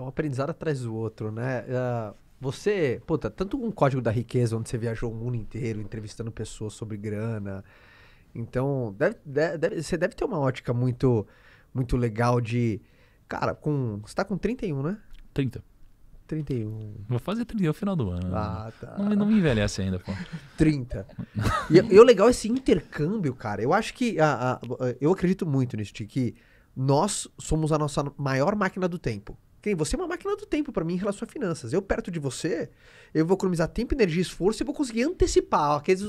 é um aprendizado atrás do outro, né? Uh, você, puta, tanto com um o Código da Riqueza, onde você viajou o mundo inteiro entrevistando pessoas sobre grana. Então, deve, deve, você deve ter uma ótica muito, muito legal de. Cara, com, você tá com 31, né? 30. 31. Vou fazer 31 no final do ano. Ah, tá. Não, não me envelhece ainda, pô. 30. e, e o legal é esse intercâmbio, cara. Eu acho que. A, a, a, eu acredito muito nisso, de que nós somos a nossa maior máquina do tempo tem. Você é uma máquina do tempo para mim em relação a finanças. Eu perto de você, eu vou economizar tempo, energia, esforço e vou conseguir antecipar. Às vezes,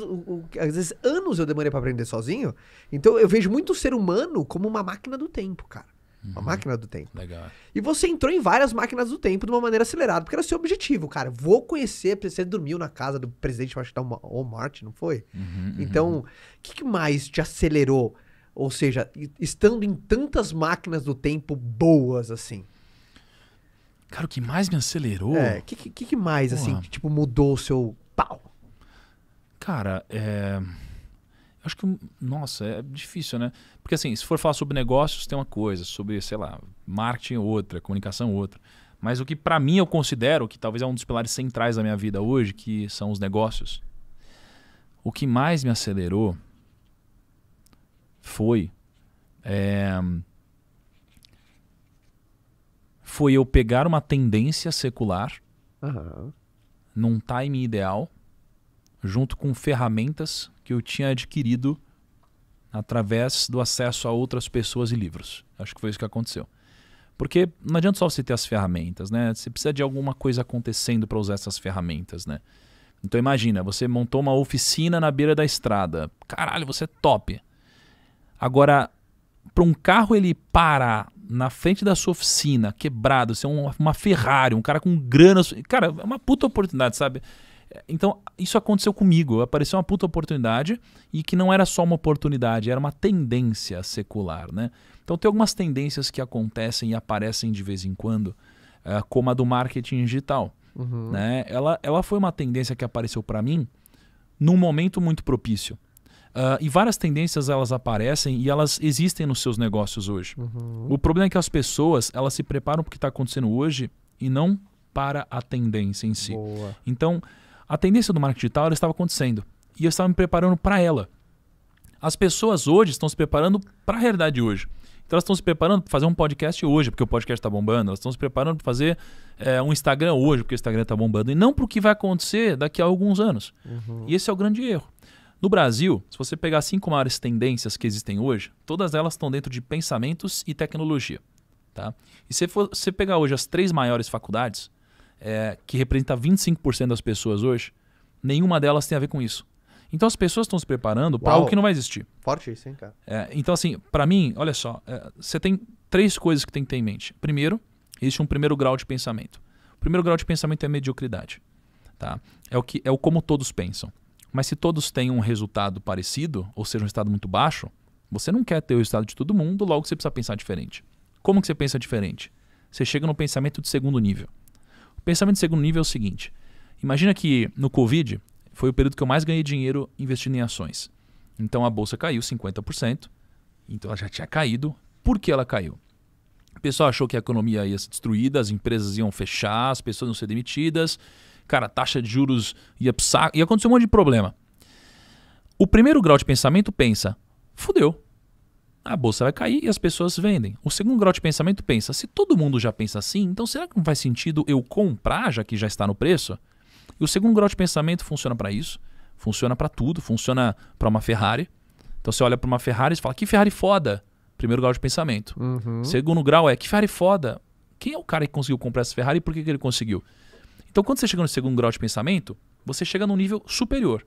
às vezes anos eu demorei para aprender sozinho. Então eu vejo muito o ser humano como uma máquina do tempo, cara. Uma uhum. máquina do tempo. Legal. E você entrou em várias máquinas do tempo de uma maneira acelerada, porque era seu objetivo, cara. Vou conhecer, você dormiu na casa do presidente Washington tá Walmart, não foi? Uhum, uhum, então, o que, que mais te acelerou? Ou seja, estando em tantas máquinas do tempo boas assim. Cara, o que mais me acelerou. É, o que, que, que, mais, assim, que, tipo, mudou o seu pau? Cara, é. Acho que. Nossa, é difícil, né? Porque, assim, se for falar sobre negócios, tem uma coisa, sobre, sei lá, marketing, é outra, comunicação, é outra. Mas o que, para mim, eu considero que talvez é um dos pilares centrais da minha vida hoje, que são os negócios. O que mais me acelerou foi. É foi eu pegar uma tendência secular uhum. num time ideal, junto com ferramentas que eu tinha adquirido através do acesso a outras pessoas e livros. Acho que foi isso que aconteceu. Porque não adianta só você ter as ferramentas, né? Você precisa de alguma coisa acontecendo para usar essas ferramentas, né? Então imagina, você montou uma oficina na beira da estrada. Caralho, você é top. Agora, para um carro ele parar na frente da sua oficina, quebrado, ser assim, é uma Ferrari, um cara com grana. Cara, é uma puta oportunidade, sabe? É, então, isso aconteceu comigo. Apareceu uma puta oportunidade e que não era só uma oportunidade, era uma tendência secular, né? Então, tem algumas tendências que acontecem e aparecem de vez em quando, é, como a do marketing digital. Uhum. Né? Ela, ela foi uma tendência que apareceu para mim num momento muito propício. Uh, e várias tendências elas aparecem e elas existem nos seus negócios hoje. Uhum. O problema é que as pessoas elas se preparam para o que está acontecendo hoje e não para a tendência em si. Boa. Então, a tendência do marketing digital estava acontecendo e eu estava me preparando para ela. As pessoas hoje estão se preparando para a realidade hoje. Então elas estão se preparando para fazer um podcast hoje, porque o podcast está bombando. Elas estão se preparando para fazer é, um Instagram hoje, porque o Instagram está bombando. E não para o que vai acontecer daqui a alguns anos. Uhum. E esse é o grande erro. No Brasil, se você pegar as cinco maiores tendências que existem hoje, todas elas estão dentro de pensamentos e tecnologia. Tá? E se você pegar hoje as três maiores faculdades, é, que representa 25% das pessoas hoje, nenhuma delas tem a ver com isso. Então as pessoas estão se preparando para algo que não vai existir. Forte isso, hein, cara? É, então, assim, para mim, olha só, é, você tem três coisas que tem que ter em mente. Primeiro, existe um primeiro grau de pensamento. O primeiro grau de pensamento é mediocridade. Tá? É, o que, é o como todos pensam. Mas se todos têm um resultado parecido, ou seja, um resultado muito baixo, você não quer ter o resultado de todo mundo, logo você precisa pensar diferente. Como que você pensa diferente? Você chega no pensamento de segundo nível. O pensamento de segundo nível é o seguinte: imagina que no Covid foi o período que eu mais ganhei dinheiro investindo em ações. Então a bolsa caiu 50%, então ela já tinha caído. Por que ela caiu? O pessoal achou que a economia ia ser destruída, as empresas iam fechar, as pessoas iam ser demitidas, cara, taxa de juros ia saco, ia acontecer um monte de problema. O primeiro grau de pensamento pensa, fudeu, a bolsa vai cair e as pessoas vendem. O segundo grau de pensamento pensa, se todo mundo já pensa assim, então será que não faz sentido eu comprar já que já está no preço? E o segundo grau de pensamento funciona para isso, funciona para tudo, funciona para uma Ferrari. Então você olha para uma Ferrari e fala, que Ferrari foda. Primeiro grau de pensamento. Uhum. Segundo grau é, que Ferrari foda. Quem é o cara que conseguiu comprar essa Ferrari e por que, que ele conseguiu? Então, quando você chega no segundo grau de pensamento, você chega num nível superior.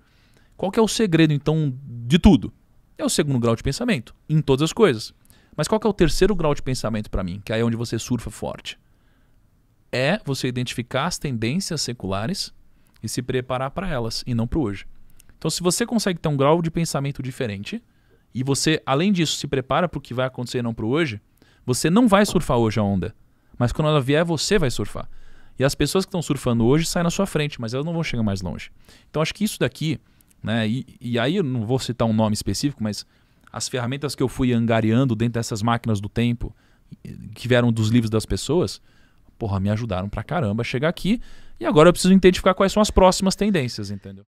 Qual que é o segredo, então, de tudo? É o segundo grau de pensamento, em todas as coisas. Mas qual que é o terceiro grau de pensamento para mim, que é aí é onde você surfa forte? É você identificar as tendências seculares e se preparar para elas e não para hoje. Então, se você consegue ter um grau de pensamento diferente e você, além disso, se prepara para o que vai acontecer e não para hoje, você não vai surfar hoje a onda. Mas quando ela vier, você vai surfar. E as pessoas que estão surfando hoje saem na sua frente, mas elas não vão chegar mais longe. Então acho que isso daqui, né? E, e aí eu não vou citar um nome específico, mas as ferramentas que eu fui angariando dentro dessas máquinas do tempo, que vieram dos livros das pessoas, porra, me ajudaram pra caramba a chegar aqui. E agora eu preciso identificar quais são as próximas tendências, entendeu?